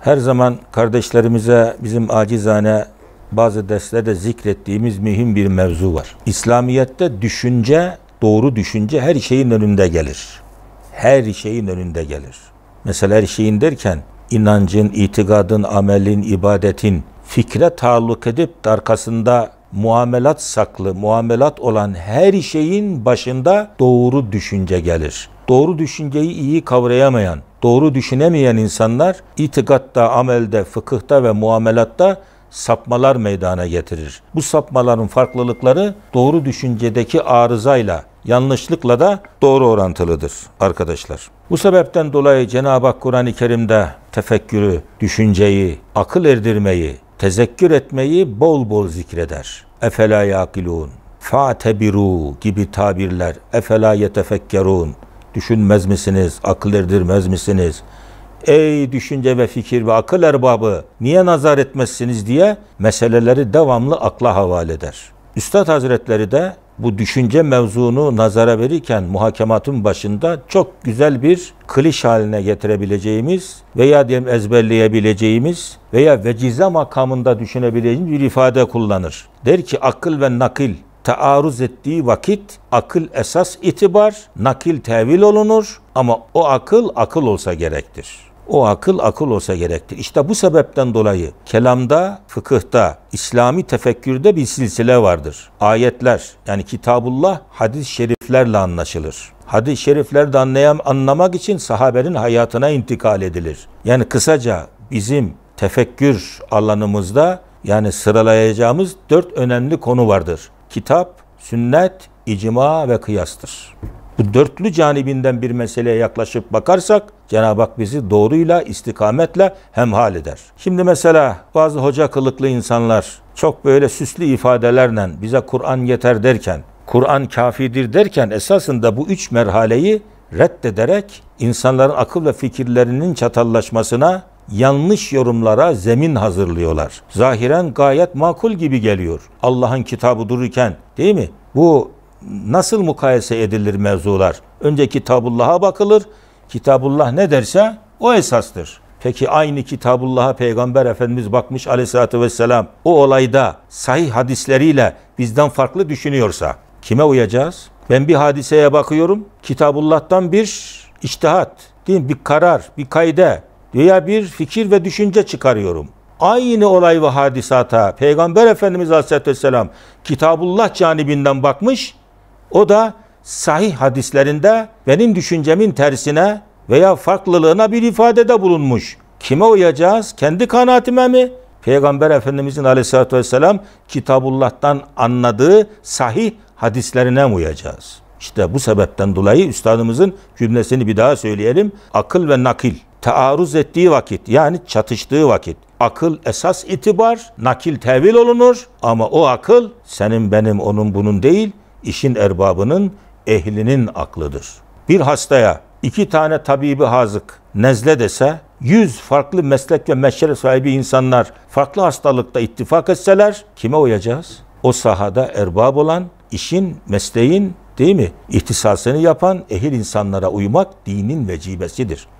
Her zaman kardeşlerimize bizim acizane bazı derslerde zikrettiğimiz mühim bir mevzu var. İslamiyet'te düşünce, doğru düşünce her şeyin önünde gelir. Her şeyin önünde gelir. Mesela her şeyin derken inancın, itikadın, amelin, ibadetin fikre taalluk edip arkasında muamelat saklı, muamelat olan her şeyin başında doğru düşünce gelir. Doğru düşünceyi iyi kavrayamayan, doğru düşünemeyen insanlar itikatta, amelde, fıkıhta ve muamelatta sapmalar meydana getirir. Bu sapmaların farklılıkları doğru düşüncedeki arızayla, yanlışlıkla da doğru orantılıdır arkadaşlar. Bu sebepten dolayı Cenab-ı Hak Kur'an-ı Kerim'de tefekkürü, düşünceyi, akıl erdirmeyi, tezekkür etmeyi bol bol zikreder. Efela yakilun, fa'tebiru gibi tabirler. Efela yetefekkerun, düşünmez misiniz, akıl erdirmez misiniz? Ey düşünce ve fikir ve akıl erbabı niye nazar etmezsiniz diye meseleleri devamlı akla havale eder. Üstad Hazretleri de bu düşünce mevzunu nazara verirken muhakematın başında çok güzel bir kliş haline getirebileceğimiz veya diyelim ezberleyebileceğimiz veya vecize makamında düşünebileceğimiz bir ifade kullanır. Der ki akıl ve nakil taarruz ettiği vakit akıl esas itibar, nakil tevil olunur ama o akıl akıl olsa gerektir. O akıl akıl olsa gerektir. İşte bu sebepten dolayı kelamda, fıkıhta, İslami tefekkürde bir silsile vardır. Ayetler yani kitabullah hadis-i şeriflerle anlaşılır. Hadis-i şerifleri de anlayam, anlamak için sahabenin hayatına intikal edilir. Yani kısaca bizim tefekkür alanımızda yani sıralayacağımız dört önemli konu vardır. Kitap, sünnet, icma ve kıyastır bu dörtlü canibinden bir meseleye yaklaşıp bakarsak Cenab-ı Hak bizi doğruyla, istikametle hemhal eder. Şimdi mesela bazı hoca kılıklı insanlar çok böyle süslü ifadelerle bize Kur'an yeter derken, Kur'an kafidir derken esasında bu üç merhaleyi reddederek insanların akıl ve fikirlerinin çatallaşmasına yanlış yorumlara zemin hazırlıyorlar. Zahiren gayet makul gibi geliyor. Allah'ın kitabı dururken değil mi? Bu nasıl mukayese edilir mevzular? Önceki Kitabullah'a bakılır. Kitabullah ne derse o esastır. Peki aynı Kitabullah'a Peygamber Efendimiz bakmış aleyhissalatü vesselam o olayda sahih hadisleriyle bizden farklı düşünüyorsa kime uyacağız? Ben bir hadiseye bakıyorum. Kitabullah'tan bir iştihat, değil mi? bir karar, bir kayde veya bir fikir ve düşünce çıkarıyorum. Aynı olay ve hadisata Peygamber Efendimiz Aleyhisselatü Vesselam Kitabullah canibinden bakmış, o da sahih hadislerinde benim düşüncemin tersine veya farklılığına bir ifadede bulunmuş. Kime uyacağız? Kendi kanaatime mi? Peygamber Efendimizin aleyhissalatü vesselam Kitabullah'tan anladığı sahih hadislerine mi uyacağız? İşte bu sebepten dolayı üstadımızın cümlesini bir daha söyleyelim. Akıl ve nakil taarruz ettiği vakit yani çatıştığı vakit akıl esas itibar, nakil tevil olunur ama o akıl senin benim onun bunun değil işin erbabının, ehlinin aklıdır. Bir hastaya iki tane tabibi hazık nezle dese, yüz farklı meslek ve meşrep sahibi insanlar farklı hastalıkta ittifak etseler kime uyacağız? O sahada erbab olan, işin, mesleğin değil mi? İhtisasını yapan ehil insanlara uymak dinin vecibesidir.